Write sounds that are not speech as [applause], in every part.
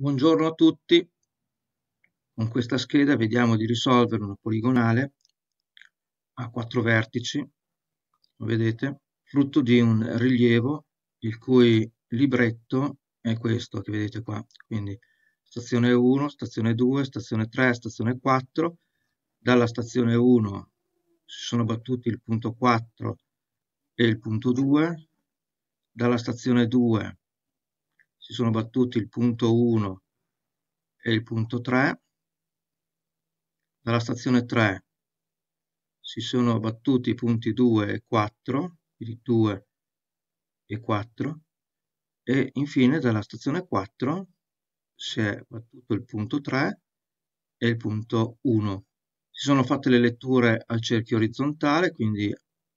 Buongiorno a tutti, con questa scheda vediamo di risolvere una poligonale a quattro vertici, vedete, frutto di un rilievo il cui libretto è questo che vedete qua, quindi stazione 1, stazione 2, stazione 3, stazione 4, dalla stazione 1 si sono battuti il punto 4 e il punto 2, dalla stazione 2 si sono battuti il punto 1 e il punto 3, dalla stazione 3 si sono battuti i punti 2 e 4, quindi 2 e 4, e infine dalla stazione 4 si è battuto il punto 3 e il punto 1. Si sono fatte le letture al cerchio orizzontale, quindi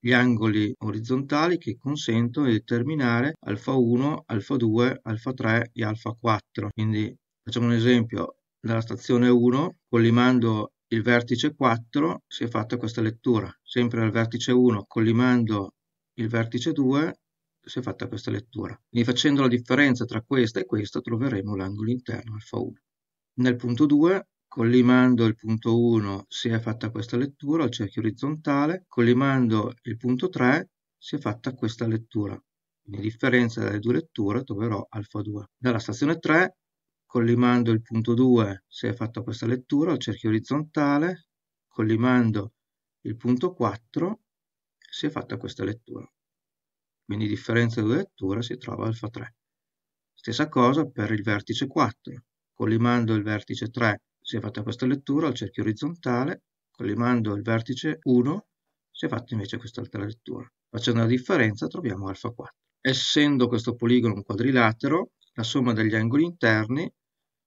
gli angoli orizzontali che consentono di determinare alfa 1, alfa 2, alfa 3 e alfa 4. Quindi facciamo un esempio, dalla stazione 1 collimando il vertice 4 si è fatta questa lettura, sempre al vertice 1 collimando il vertice 2 si è fatta questa lettura. Quindi facendo la differenza tra questa e questa troveremo l'angolo interno alfa 1. Nel punto 2 collimando il punto 1 si è fatta questa lettura, il cerchio orizzontale, collimando il punto 3 si è fatta questa lettura. Quindi differenza delle due letture troverò alfa 2. Nella stazione 3, collimando il punto 2 si è fatta questa lettura, il cerchio orizzontale, collimando il punto 4 si è fatta questa lettura. Quindi differenza delle due letture si trova alfa 3. Stessa cosa per il vertice 4, collimando il vertice 3 si è fatta questa lettura al cerchio orizzontale, collimando il vertice 1, si è fatta invece quest'altra lettura. Facendo la differenza troviamo alfa 4. Essendo questo poligono un quadrilatero, la somma degli angoli interni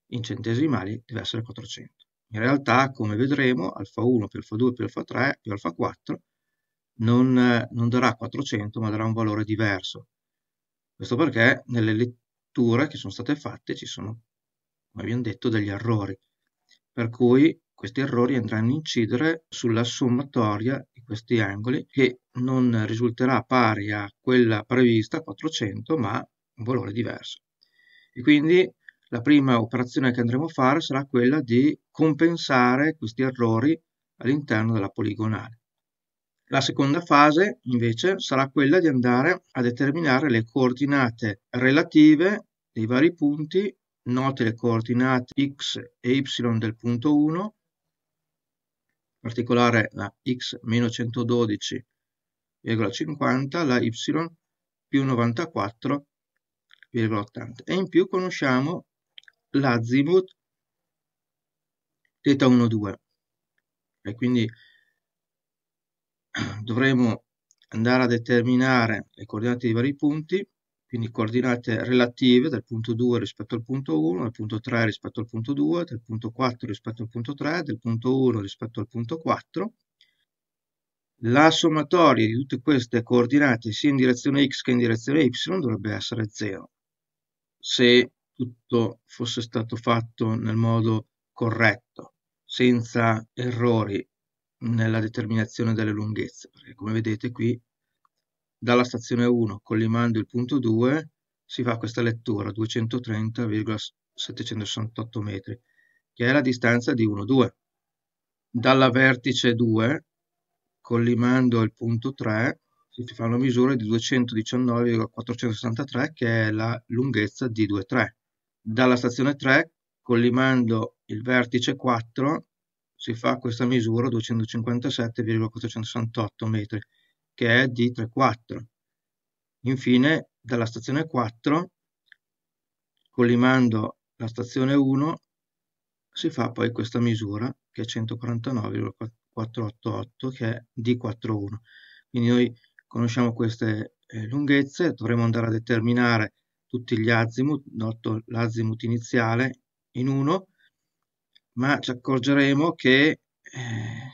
in centesimali deve essere 400. In realtà, come vedremo, alfa 1 più alfa 2 più alfa 3 più alfa 4 non, non darà 400 ma darà un valore diverso. Questo perché nelle letture che sono state fatte ci sono, come abbiamo detto, degli errori per cui questi errori andranno a incidere sulla sommatoria di questi angoli che non risulterà pari a quella prevista, 400, ma un valore diverso. E quindi la prima operazione che andremo a fare sarà quella di compensare questi errori all'interno della poligonale. La seconda fase invece sarà quella di andare a determinare le coordinate relative dei vari punti note le coordinate x e y del punto 1, in particolare la x meno 112,50, la y più 94,80 e in più conosciamo l'azimut θ 1,2 e quindi [clears throat] dovremo andare a determinare le coordinate di vari punti quindi coordinate relative dal punto 2 rispetto al punto 1, dal punto 3 rispetto al punto 2, dal punto 4 rispetto al punto 3, del punto 1 rispetto al punto 4. La sommatoria di tutte queste coordinate sia in direzione x che in direzione y dovrebbe essere 0, se tutto fosse stato fatto nel modo corretto, senza errori nella determinazione delle lunghezze, perché come vedete qui dalla stazione 1 collimando il punto 2 si fa questa lettura 230,768 metri che è la distanza di 1,2 dalla vertice 2 collimando il punto 3 si fa una misura di 219,463 che è la lunghezza di 2,3 dalla stazione 3 collimando il vertice 4 si fa questa misura 257,468 metri che è d 3,4. Infine dalla stazione 4, collimando la stazione 1, si fa poi questa misura che è 149,488 che è D41. Quindi noi conosciamo queste eh, lunghezze, dovremo andare a determinare tutti gli azimut, noto l'azimut iniziale in 1, ma ci accorgeremo che eh,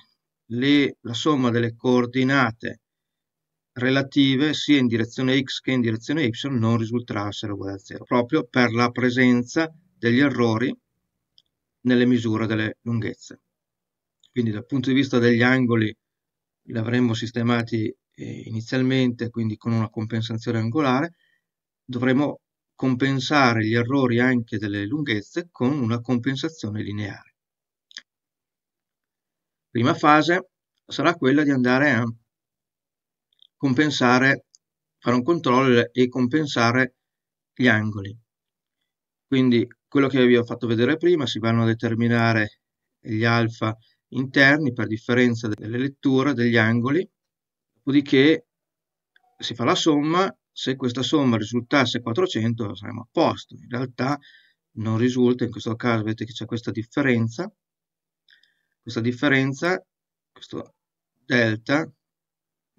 le, la somma delle coordinate relative sia in direzione x che in direzione y non risultassero uguali a 0, proprio per la presenza degli errori nelle misure delle lunghezze. Quindi dal punto di vista degli angoli li avremmo sistemati eh, inizialmente, quindi con una compensazione angolare, dovremo compensare gli errori anche delle lunghezze con una compensazione lineare. Prima fase sarà quella di andare a compensare, fare un controllo e compensare gli angoli. Quindi quello che vi ho fatto vedere prima, si vanno a determinare gli alfa interni per differenza delle letture degli angoli, dopodiché si fa la somma, se questa somma risultasse 400 saremmo a posto, in realtà non risulta, in questo caso vedete che c'è questa differenza, questa differenza, questo delta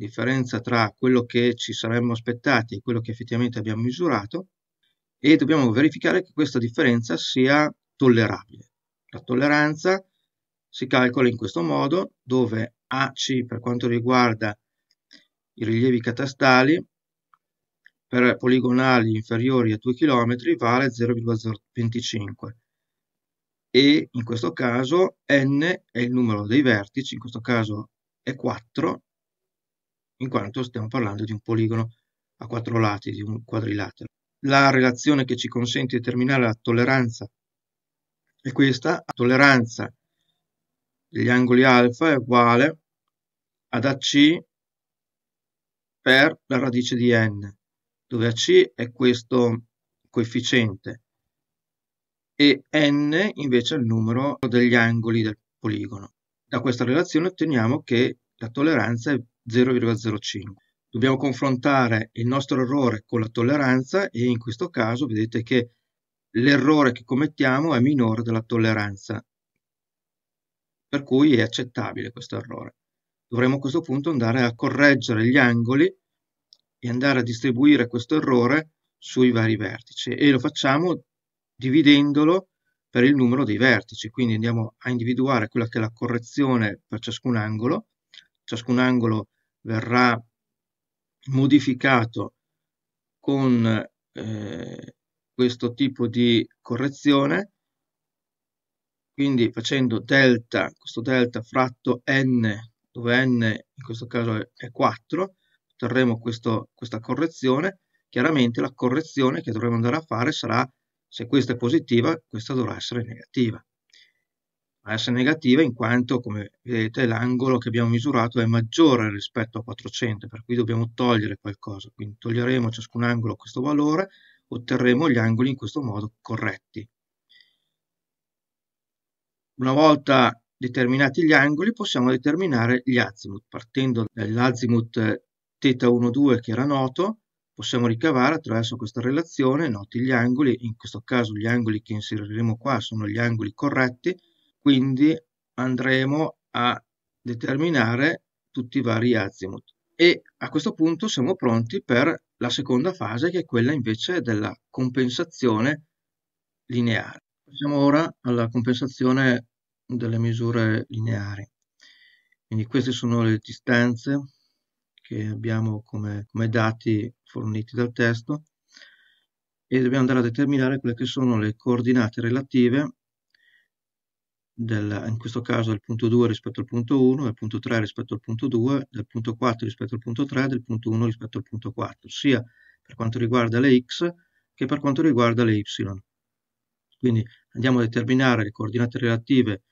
differenza tra quello che ci saremmo aspettati e quello che effettivamente abbiamo misurato e dobbiamo verificare che questa differenza sia tollerabile. La tolleranza si calcola in questo modo dove AC per quanto riguarda i rilievi catastali per poligonali inferiori a 2 km vale 0,025 e in questo caso n è il numero dei vertici, in questo caso è 4, in quanto stiamo parlando di un poligono a quattro lati, di un quadrilatero. La relazione che ci consente di determinare la tolleranza è questa, la tolleranza degli angoli alfa è uguale ad AC per la radice di n, dove AC è questo coefficiente e n invece è il numero degli angoli del poligono. Da questa relazione otteniamo che la tolleranza è 0,05. Dobbiamo confrontare il nostro errore con la tolleranza e in questo caso vedete che l'errore che commettiamo è minore della tolleranza, per cui è accettabile questo errore. Dovremmo a questo punto andare a correggere gli angoli e andare a distribuire questo errore sui vari vertici e lo facciamo dividendolo per il numero dei vertici, quindi andiamo a individuare quella che è la correzione per ciascun angolo ciascun angolo verrà modificato con eh, questo tipo di correzione quindi facendo delta questo delta fratto n dove n in questo caso è 4 otterremo questo, questa correzione chiaramente la correzione che dovremo andare a fare sarà se questa è positiva questa dovrà essere negativa a essere negativa in quanto, come vedete, l'angolo che abbiamo misurato è maggiore rispetto a 400, per cui dobbiamo togliere qualcosa. Quindi toglieremo ciascun angolo questo valore, otterremo gli angoli in questo modo corretti. Una volta determinati gli angoli possiamo determinare gli azimuth. Partendo dall'azimuth θ 12 che era noto, possiamo ricavare attraverso questa relazione noti gli angoli, in questo caso gli angoli che inseriremo qua sono gli angoli corretti, quindi andremo a determinare tutti i vari azimut e a questo punto siamo pronti per la seconda fase che è quella invece della compensazione lineare. Passiamo ora alla compensazione delle misure lineari. Quindi queste sono le distanze che abbiamo come, come dati forniti dal testo e dobbiamo andare a determinare quelle che sono le coordinate relative del, in questo caso del punto 2 rispetto al punto 1, del punto 3 rispetto al punto 2, del punto 4 rispetto al punto 3, del punto 1 rispetto al punto 4, sia per quanto riguarda le x che per quanto riguarda le y. Quindi andiamo a determinare le coordinate relative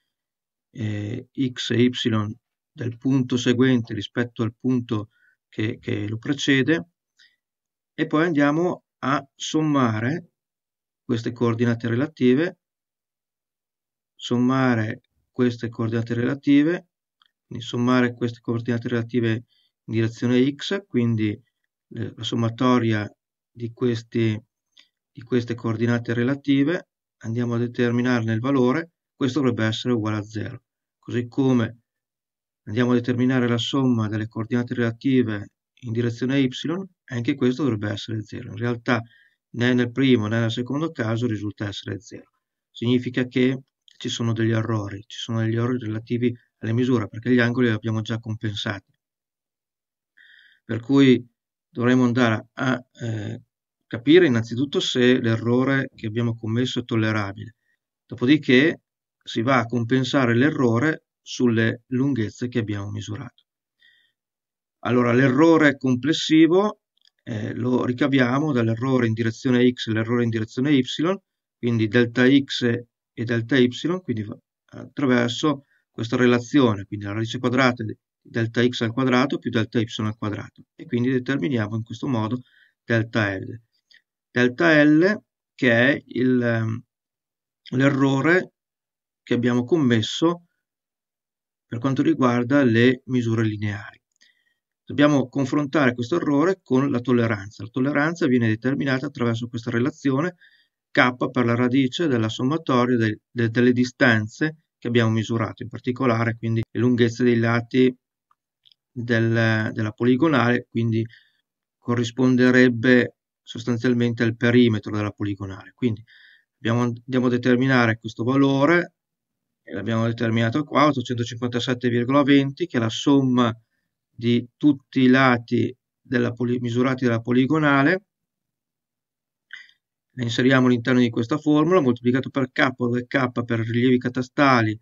eh, x e y del punto seguente rispetto al punto che, che lo precede e poi andiamo a sommare queste coordinate relative sommare queste coordinate relative, quindi sommare queste coordinate relative in direzione x, quindi eh, la sommatoria di, questi, di queste coordinate relative, andiamo a determinarne il valore, questo dovrebbe essere uguale a 0. Così come andiamo a determinare la somma delle coordinate relative in direzione y, anche questo dovrebbe essere 0. In realtà né nel primo né nel secondo caso risulta essere 0. Significa che ci sono degli errori, ci sono degli errori relativi alle misure, perché gli angoli li abbiamo già compensati. Per cui dovremmo andare a eh, capire innanzitutto se l'errore che abbiamo commesso è tollerabile. Dopodiché si va a compensare l'errore sulle lunghezze che abbiamo misurato. Allora l'errore complessivo eh, lo ricaviamo dall'errore in direzione x e l'errore in direzione y, quindi delta x e delta y, quindi attraverso questa relazione, quindi la radice quadrata di delta x al quadrato più delta y al quadrato, e quindi determiniamo in questo modo delta L. Delta L che è ehm, l'errore che abbiamo commesso per quanto riguarda le misure lineari. Dobbiamo confrontare questo errore con la tolleranza. La tolleranza viene determinata attraverso questa relazione k per la radice della sommatoria de, de, delle distanze che abbiamo misurato, in particolare quindi le lunghezze dei lati del, della poligonale, quindi corrisponderebbe sostanzialmente al perimetro della poligonale. Quindi abbiamo, andiamo a determinare questo valore, e l'abbiamo determinato qua, 857,20, che è la somma di tutti i lati della misurati dalla poligonale, inseriamo all'interno di questa formula moltiplicato per k dove k per rilievi catastali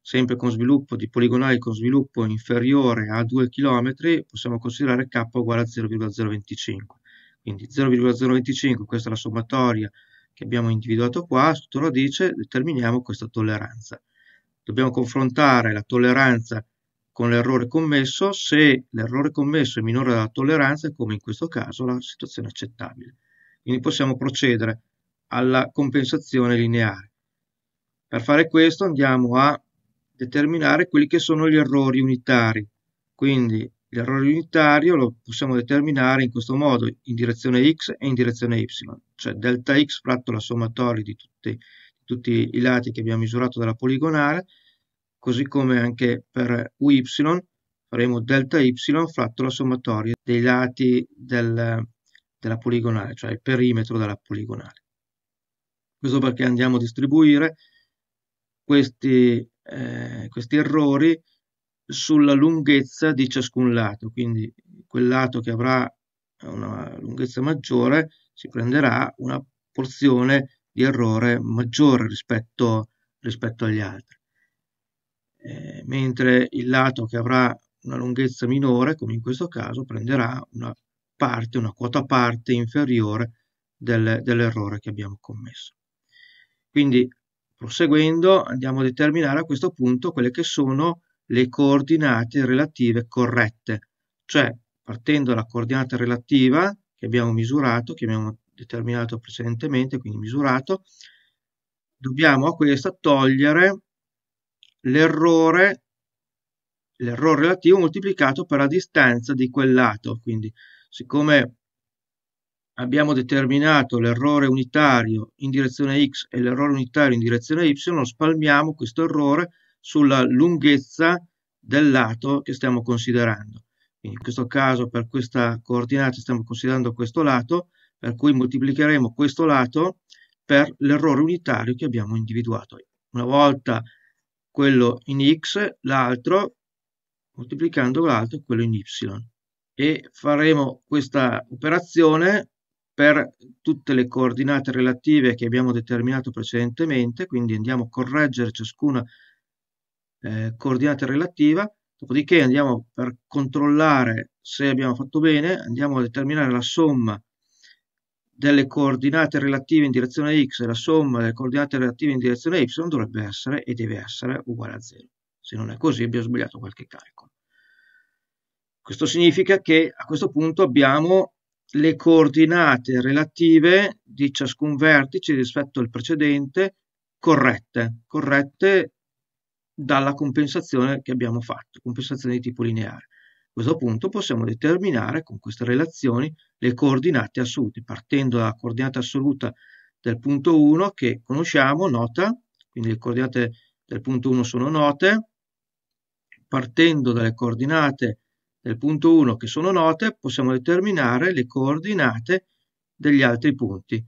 sempre con sviluppo di poligonali con sviluppo inferiore a 2 km possiamo considerare k uguale a 0,025 quindi 0,025 questa è la sommatoria che abbiamo individuato qua sotto radice determiniamo questa tolleranza dobbiamo confrontare la tolleranza con l'errore commesso se l'errore commesso è minore della tolleranza come in questo caso la situazione è accettabile quindi possiamo procedere alla compensazione lineare. Per fare questo andiamo a determinare quelli che sono gli errori unitari. Quindi l'errore unitario lo possiamo determinare in questo modo, in direzione x e in direzione y, cioè delta x fratto la sommatoria di tutti, tutti i lati che abbiamo misurato dalla poligonale, così come anche per uy faremo delta y fratto la sommatoria dei lati del, della poligonale, cioè il perimetro della poligonale. Questo perché andiamo a distribuire questi, eh, questi errori sulla lunghezza di ciascun lato, quindi quel lato che avrà una lunghezza maggiore si prenderà una porzione di errore maggiore rispetto, rispetto agli altri. Eh, mentre il lato che avrà una lunghezza minore, come in questo caso, prenderà una parte, una quota parte inferiore del, dell'errore che abbiamo commesso. Quindi proseguendo andiamo a determinare a questo punto quelle che sono le coordinate relative corrette, cioè partendo dalla coordinata relativa che abbiamo misurato, che abbiamo determinato precedentemente, quindi misurato, dobbiamo a questa togliere l'errore l'errore relativo moltiplicato per la distanza di quel lato, quindi siccome abbiamo determinato l'errore unitario in direzione x e l'errore unitario in direzione y, spalmiamo questo errore sulla lunghezza del lato che stiamo considerando. Quindi in questo caso per questa coordinata stiamo considerando questo lato, per cui moltiplicheremo questo lato per l'errore unitario che abbiamo individuato. Una volta quello in x, l'altro, moltiplicando l'altro, quello in y e faremo questa operazione per tutte le coordinate relative che abbiamo determinato precedentemente, quindi andiamo a correggere ciascuna eh, coordinata relativa, dopodiché andiamo per controllare se abbiamo fatto bene, andiamo a determinare la somma delle coordinate relative in direzione x e la somma delle coordinate relative in direzione y dovrebbe essere e deve essere uguale a 0. Se non è così abbiamo sbagliato qualche calcolo. Questo significa che a questo punto abbiamo le coordinate relative di ciascun vertice rispetto al precedente corrette, corrette dalla compensazione che abbiamo fatto, compensazione di tipo lineare. A questo punto possiamo determinare con queste relazioni le coordinate assolute, partendo dalla coordinata assoluta del punto 1 che conosciamo, nota, quindi le coordinate del punto 1 sono note, partendo dalle coordinate del punto 1 che sono note possiamo determinare le coordinate degli altri punti.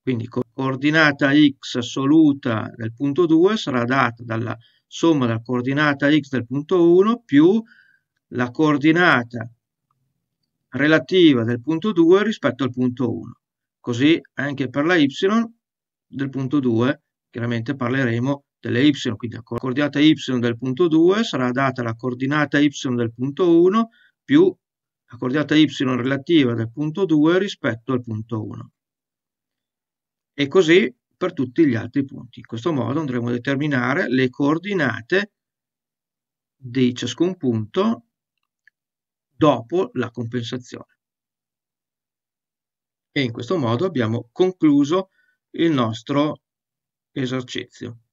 Quindi co coordinata x assoluta del punto 2 sarà data dalla somma della coordinata x del punto 1 più la coordinata relativa del punto 2 rispetto al punto 1. Così anche per la y del punto 2, chiaramente parleremo di delle y, quindi la coordinata y del punto 2 sarà data la coordinata y del punto 1 più la coordinata y relativa del punto 2 rispetto al punto 1. E così per tutti gli altri punti. In questo modo andremo a determinare le coordinate di ciascun punto dopo la compensazione. E in questo modo abbiamo concluso il nostro esercizio.